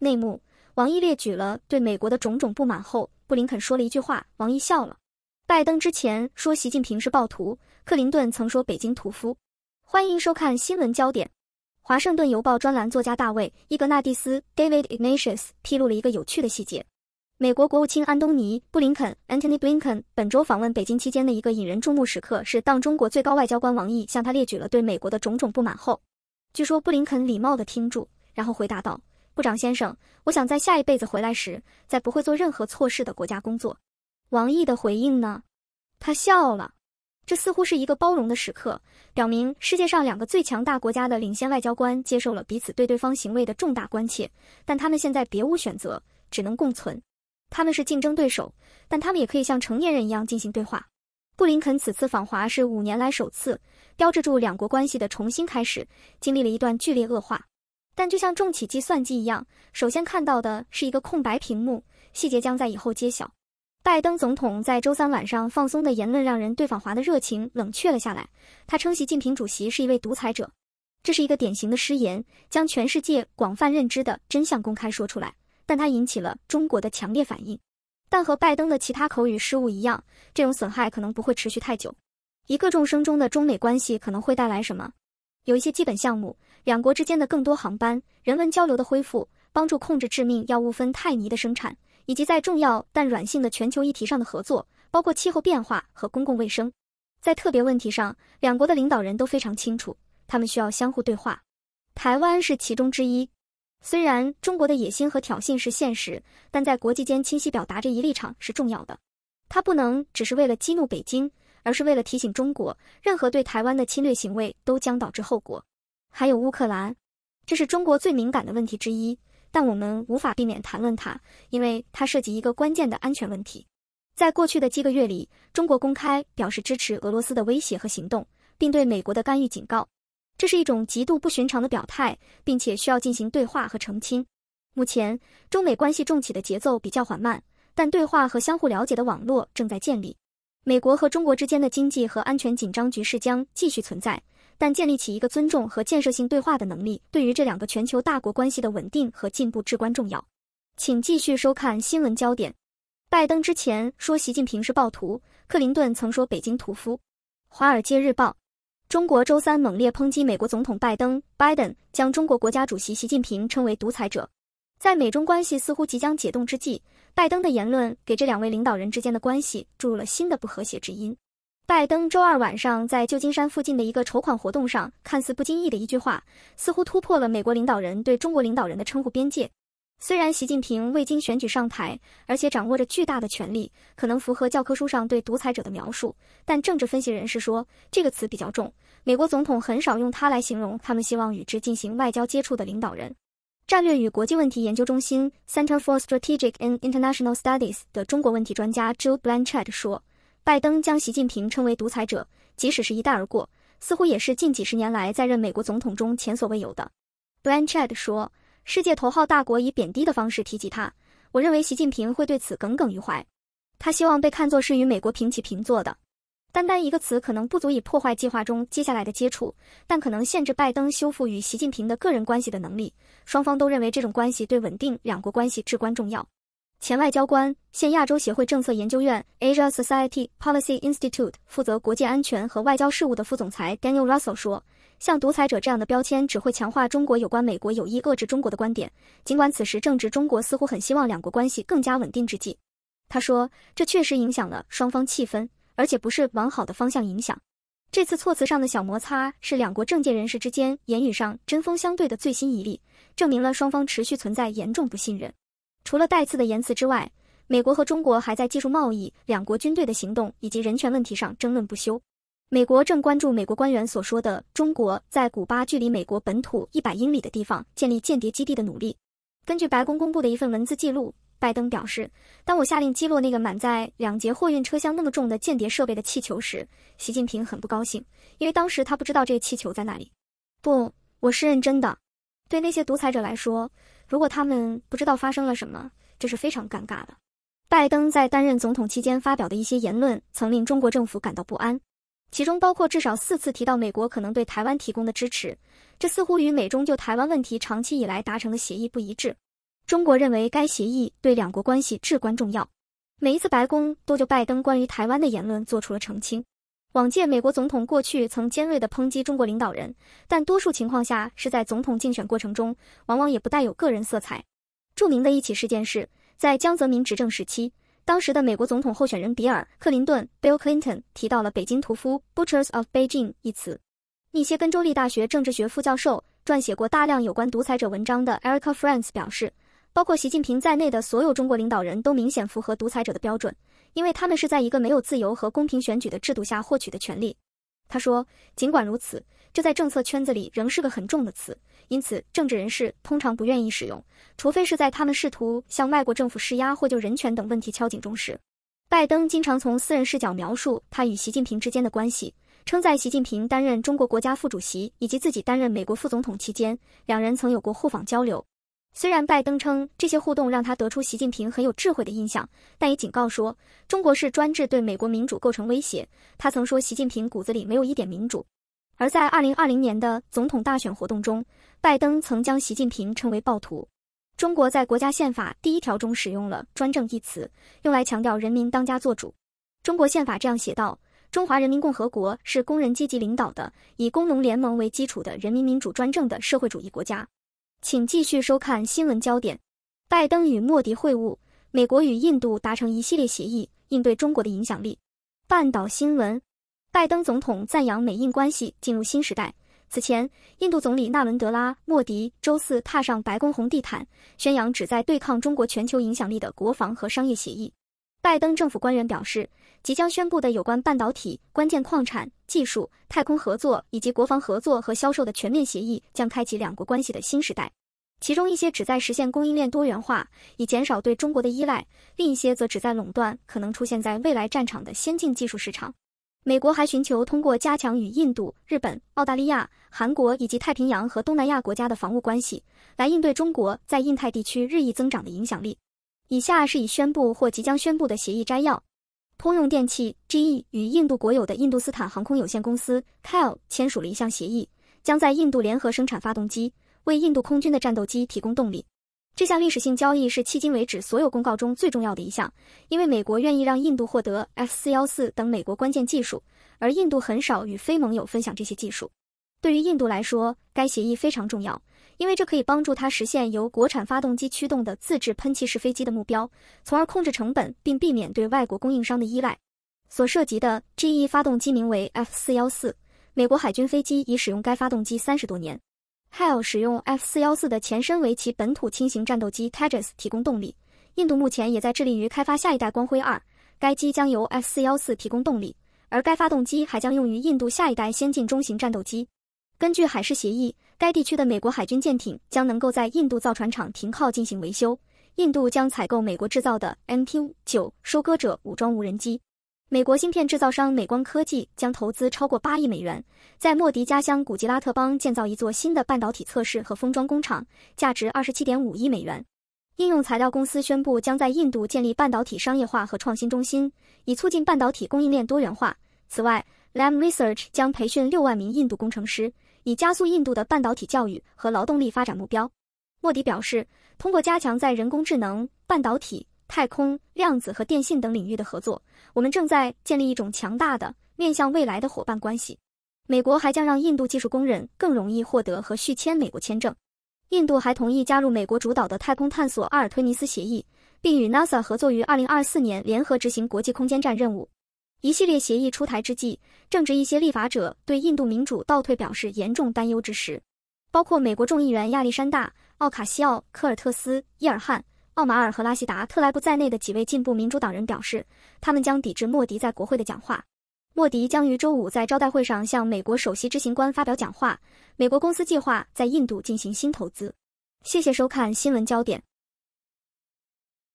内幕，王毅列举了对美国的种种不满后，布林肯说了一句话，王毅笑了。拜登之前说习近平是暴徒，克林顿曾说北京屠夫。欢迎收看新闻焦点。华盛顿邮报专栏作家大卫伊格纳蒂斯 （David Ignatius） 披露了一个有趣的细节：美国国务卿安东尼布林肯 （Antony Blinken） 本周访问北京期间的一个引人注目时刻，是当中国最高外交官王毅向他列举了对美国的种种不满后，据说布林肯礼貌的听住，然后回答道。部长先生，我想在下一辈子回来时，在不会做任何错事的国家工作。王毅的回应呢？他笑了。这似乎是一个包容的时刻，表明世界上两个最强大国家的领先外交官接受了彼此对对方行为的重大关切，但他们现在别无选择，只能共存。他们是竞争对手，但他们也可以像成年人一样进行对话。布林肯此次访华是五年来首次，标志住两国关系的重新开始，经历了一段剧烈恶化。但就像重启计算机一样，首先看到的是一个空白屏幕，细节将在以后揭晓。拜登总统在周三晚上放松的言论，让人对访华的热情冷却了下来。他称习近平主席是一位独裁者，这是一个典型的失言，将全世界广泛认知的真相公开说出来，但他引起了中国的强烈反应。但和拜登的其他口语失误一样，这种损害可能不会持续太久。一个众生中的中美关系可能会带来什么？有一些基本项目。两国之间的更多航班、人文交流的恢复，帮助控制致命药物芬太尼的生产，以及在重要但软性的全球议题上的合作，包括气候变化和公共卫生。在特别问题上，两国的领导人都非常清楚，他们需要相互对话。台湾是其中之一。虽然中国的野心和挑衅是现实，但在国际间清晰表达这一立场是重要的。它不能只是为了激怒北京，而是为了提醒中国，任何对台湾的侵略行为都将导致后果。还有乌克兰，这是中国最敏感的问题之一，但我们无法避免谈论它，因为它涉及一个关键的安全问题。在过去的几个月里，中国公开表示支持俄罗斯的威胁和行动，并对美国的干预警告，这是一种极度不寻常的表态，并且需要进行对话和澄清。目前，中美关系重启的节奏比较缓慢，但对话和相互了解的网络正在建立。美国和中国之间的经济和安全紧张局势将继续存在。但建立起一个尊重和建设性对话的能力，对于这两个全球大国关系的稳定和进步至关重要。请继续收看新闻焦点。拜登之前说习近平是暴徒，克林顿曾说北京屠夫。《华尔街日报》：中国周三猛烈抨击美国总统拜登，拜登将中国国家主席习近平称为独裁者。在美中关系似乎即将解冻之际，拜登的言论给这两位领导人之间的关系注入了新的不和谐之音。拜登周二晚上在旧金山附近的一个筹款活动上，看似不经意的一句话，似乎突破了美国领导人对中国领导人的称呼边界。虽然习近平未经选举上台，而且掌握着巨大的权力，可能符合教科书上对独裁者的描述，但政治分析人士说这个词比较重。美国总统很少用它来形容他们希望与之进行外交接触的领导人。战略与国际问题研究中心 （Center for Strategic and International Studies） 的中国问题专家 j o e Blanchette 说。拜登将习近平称为独裁者，即使是一带而过，似乎也是近几十年来在任美国总统中前所未有的。b l a n c h a d 说：“世界头号大国以贬低的方式提及他，我认为习近平会对此耿耿于怀。他希望被看作是与美国平起平坐的。单单一个词可能不足以破坏计划中接下来的接触，但可能限制拜登修复与习近平的个人关系的能力。双方都认为这种关系对稳定两国关系至关重要。”前外交官、现亚洲协会政策研究院 （Asia Society Policy Institute） 负责国际安全和外交事务的副总裁 Daniel Russell 说：“像独裁者这样的标签只会强化中国有关美国有意遏制中国的观点，尽管此时正值中国似乎很希望两国关系更加稳定之际。”他说：“这确实影响了双方气氛，而且不是往好的方向影响。这次措辞上的小摩擦是两国政界人士之间言语上针锋相对的最新一例，证明了双方持续存在严重不信任。”除了带刺的言辞之外，美国和中国还在技术贸易、两国军队的行动以及人权问题上争论不休。美国正关注美国官员所说的中国在古巴距离美国本土一百英里的地方建立间谍基地的努力。根据白宫公布的一份文字记录，拜登表示：“当我下令击落那个满载两节货运车厢那么重的间谍设备的气球时，习近平很不高兴，因为当时他不知道这个气球在那里。”不，我是认真的。对那些独裁者来说。如果他们不知道发生了什么，这是非常尴尬的。拜登在担任总统期间发表的一些言论曾令中国政府感到不安，其中包括至少四次提到美国可能对台湾提供的支持，这似乎与美中就台湾问题长期以来达成的协议不一致。中国认为该协议对两国关系至关重要。每一次白宫都就拜登关于台湾的言论做出了澄清。往届美国总统过去曾尖锐地抨击中国领导人，但多数情况下是在总统竞选过程中，往往也不带有个人色彩。著名的一起事件是，在江泽民执政时期，当时的美国总统候选人比尔·克林顿 （Bill Clinton） 提到了“北京屠夫 ”（Butchers of Beijing） 一词。密歇根州立大学政治学副教授、撰写过大量有关独裁者文章的 Erica France 表示。包括习近平在内的所有中国领导人都明显符合独裁者的标准，因为他们是在一个没有自由和公平选举的制度下获取的权利。他说，尽管如此，这在政策圈子里仍是个很重的词，因此政治人士通常不愿意使用，除非是在他们试图向外国政府施压或就人权等问题敲警钟时。拜登经常从私人视角描述他与习近平之间的关系，称在习近平担任中国国家副主席以及自己担任美国副总统期间，两人曾有过互访交流。虽然拜登称这些互动让他得出习近平很有智慧的印象，但也警告说中国式专制对美国民主构成威胁。他曾说习近平骨子里没有一点民主。而在2020年的总统大选活动中，拜登曾将习近平称为暴徒。中国在国家宪法第一条中使用了“专政”一词，用来强调人民当家作主。中国宪法这样写道：“中华人民共和国是工人阶级领导的、以工农联盟为基础的人民民主专政的社会主义国家。”请继续收看新闻焦点：拜登与莫迪会晤，美国与印度达成一系列协议应对中国的影响力。半岛新闻：拜登总统赞扬美印关系进入新时代。此前，印度总理纳伦德拉·莫迪周四踏上白宫红地毯，宣扬旨在对抗中国全球影响力的国防和商业协议。拜登政府官员表示。即将宣布的有关半导体、关键矿产、技术、太空合作以及国防合作和销售的全面协议，将开启两国关系的新时代。其中一些旨在实现供应链多元化，以减少对中国的依赖；另一些则旨在垄断可能出现在未来战场的先进技术市场。美国还寻求通过加强与印度、日本、澳大利亚、韩国以及太平洋和东南亚国家的防务关系，来应对中国在印太地区日益增长的影响力。以下是以宣布或即将宣布的协议摘要。通用电气 （GE） 与印度国有的印度斯坦航空有限公司 k a l 签署了一项协议，将在印度联合生产发动机，为印度空军的战斗机提供动力。这项历史性交易是迄今为止所有公告中最重要的一项，因为美国愿意让印度获得 F-414 等美国关键技术，而印度很少与非盟友分享这些技术。对于印度来说，该协议非常重要。因为这可以帮助它实现由国产发动机驱动的自制喷气式飞机的目标，从而控制成本并避免对外国供应商的依赖。所涉及的 GE 发动机名为 F414，美国海军飞机已使用该发动机三十多年。HAL 使用 F414 的前身为其本土轻型战斗机 Tejas 提供动力。印度目前也在致力于开发下一代光辉二，该机将由 F414 提供动力，而该发动机还将用于印度下一代先进中型战斗机。根据海事协议。该地区的美国海军舰艇将能够在印度造船厂停靠进行维修。印度将采购美国制造的 MQ-9 收割者武装无人机。美国芯片制造商美光科技将投资超过八亿美元，在莫迪家乡古吉拉特邦建造一座新的半导体测试和封装工厂，价值二十七点五亿美元。应用材料公司宣布将在印度建立半导体商业化和创新中心，以促进半导体供应链多元化。此外，Lam Research 将培训六万名印度工程师。以加速印度的半导体教育和劳动力发展目标，莫迪表示，通过加强在人工智能、半导体、太空、量子和电信等领域的合作，我们正在建立一种强大的面向未来的伙伴关系。美国还将让印度技术工人更容易获得和续签美国签证。印度还同意加入美国主导的太空探索阿尔忒弥斯协议，并与 NASA 合作于二零二四年联合执行国际空间站任务。一系列协议出台之际，正值一些立法者对印度民主倒退表示严重担忧之时。包括美国众议员亚历山大、奥卡西奥科尔特斯、伊尔汗、奥马尔和拉希达特莱布在内的几位进步民主党人表示，他们将抵制莫迪在国会的讲话。莫迪将于周五在招待会上向美国首席执行官发表讲话。美国公司计划在印度进行新投资。谢谢收看新闻焦点。